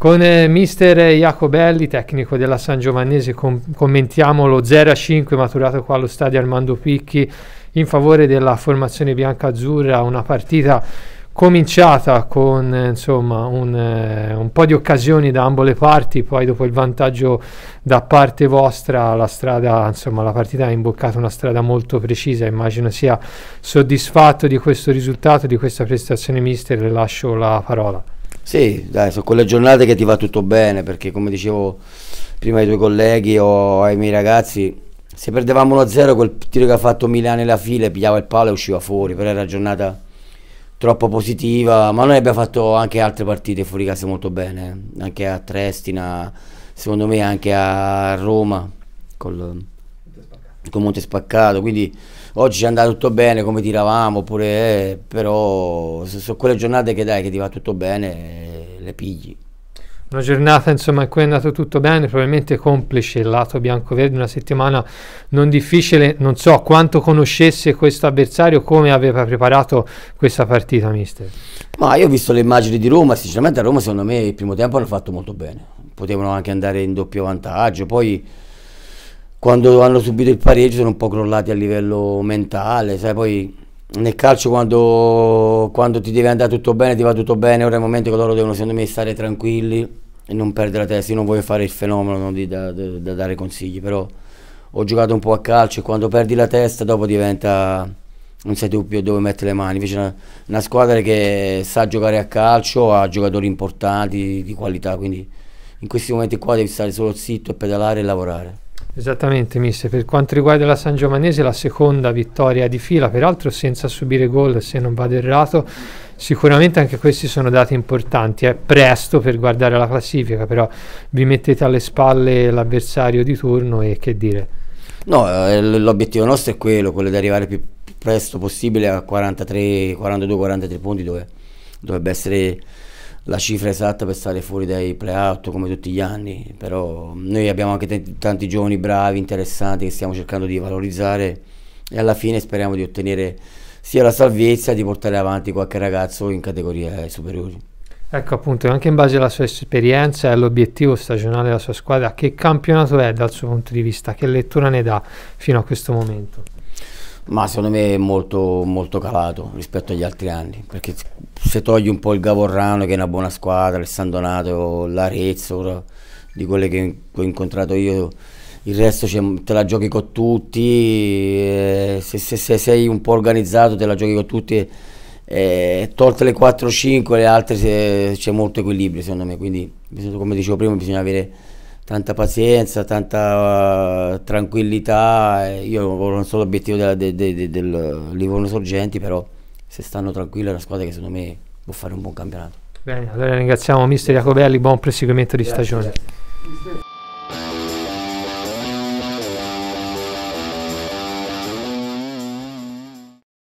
Con eh, mister Jacobelli, tecnico della San Giovannese, com- commentiamo lo 0-5 maturato qua allo stadio Armando Picchi in favore della formazione bianca-azzurra, una partita cominciata con eh, insomma, un, eh, un, po' di occasioni da ambo le parti, poi dopo il vantaggio da parte vostra la, strada, insomma, la partita ha imboccato una strada molto precisa, immagino sia soddisfatto di questo risultato, di questa prestazione mister, le lascio la parola. Sì, dai, sono quelle giornate che ti va tutto bene, perché come dicevo prima ai tuoi colleghi o ai miei ragazzi, se perdevamo 1-0 quel tiro che ha fatto Milano nella fila, pigliava il palo e usciva fuori, però era giornata troppo positiva, ma noi abbiamo fatto anche altre partite fuori casa molto bene, eh. anche a Trestina, secondo me anche a Roma col, con Monte Spaccato, quindi oggi è andato tutto bene come tiravamo, oppure, eh, però sono quelle giornate che dai, che ti va tutto bene, eh, le pigli. Una giornata insomma in cui è andato tutto bene, probabilmente complice il lato bianco-verde, una settimana non difficile, non so quanto conoscesse questo avversario, come aveva preparato questa partita, mister. Ma io ho visto le immagini di Roma, sinceramente a Roma secondo me il primo tempo hanno fatto molto bene, potevano anche andare in doppio vantaggio, poi quando hanno subito il pareggio sono un po' crollati a livello mentale, sai, poi nel calcio quando, quando, ti deve andare tutto bene, ti va tutto bene, ora è il momento che loro devono secondo me stare tranquilli e non perdere la testa, io non voglio fare il fenomeno no, di, da, da, da, dare consigli, però ho giocato un po' a calcio e quando perdi la testa dopo diventa, non sai più dove mettere le mani, invece una, una squadra che sa giocare a calcio ha giocatori importanti di qualità, quindi in questi momenti qua devi stare solo zitto e pedalare e lavorare. Esattamente, mister. Per quanto riguarda la San Giovanese, la seconda vittoria di fila, peraltro senza subire gol, se non vado errato. Sicuramente anche questi sono dati importanti. È presto per guardare la classifica, però vi mettete alle spalle l'avversario di turno e che dire. No, eh, l'obiettivo nostro è quello, quello di arrivare più presto possibile a 43, 42, 43 punti dove dovrebbe essere la cifra esatta per stare fuori dai playout come tutti gli anni, però noi abbiamo anche tanti giovani bravi, interessanti che stiamo cercando di valorizzare e alla fine speriamo di ottenere sia la salvezza di portare avanti qualche ragazzo in categorie superiori. Ecco appunto, anche in base alla sua esperienza e all'obiettivo stagionale della sua squadra, che campionato è dal suo punto di vista? Che lettura ne dà fino a questo momento? Ma secondo me è molto, molto, calato rispetto agli altri anni, perché se togli un po' il Gavorrano che è una buona squadra, il San Donato, l'Arezzo, di quelle che ho incontrato io, il resto te la giochi con tutti, eh, se, se, se, sei un po' organizzato te la giochi con tutti, eh, eh tolte le 4-5 le altre eh, c'è molto equilibrio secondo me, quindi come dicevo prima bisogna avere tanta pazienza, tanta eh, tranquillità. Eh, io non so l'obiettivo del, del, del Livorno Sorgenti, però se stanno tranquilli è una squadra che secondo me può fare un buon campionato. Bene, allora ringraziamo mister Jacobelli, buon proseguimento di grazie, stagione. Grazie.